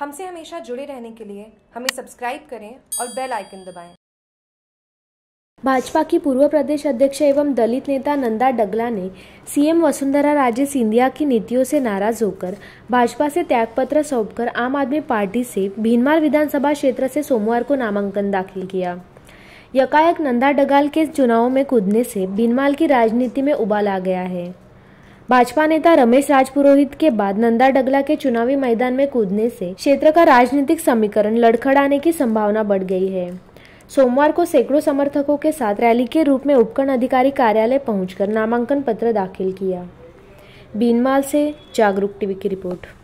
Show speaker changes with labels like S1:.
S1: हमसे हमेशा जुड़े रहने के लिए हमें सब्सक्राइब करें और बेल आइकन दबाएं।
S2: भाजपा की पूर्व प्रदेश अध्यक्ष एवं दलित नेता नंदा डगला ने सीएम वसुंधरा राजे सिंधिया की नीतियों से नाराज होकर भाजपा से त्यागपत्र सौंपकर आम आदमी पार्टी से भीनमार विधानसभा क्षेत्र से सोमवार को नामांकन दाखिल किया यकायक नंदा डगाल के चुनाव में कूदने से भीनमाल की राजनीति में उबाल आ गया है भाजपा नेता रमेश राजपुरोहित के बाद नंदा डगला के चुनावी मैदान में कूदने से क्षेत्र का राजनीतिक समीकरण लड़खड़ाने की संभावना बढ़ गई है सोमवार को सैकड़ों समर्थकों के साथ रैली के रूप में उपकरण अधिकारी कार्यालय पहुंचकर नामांकन पत्र दाखिल किया बीनमाल से जागरूक टीवी की रिपोर्ट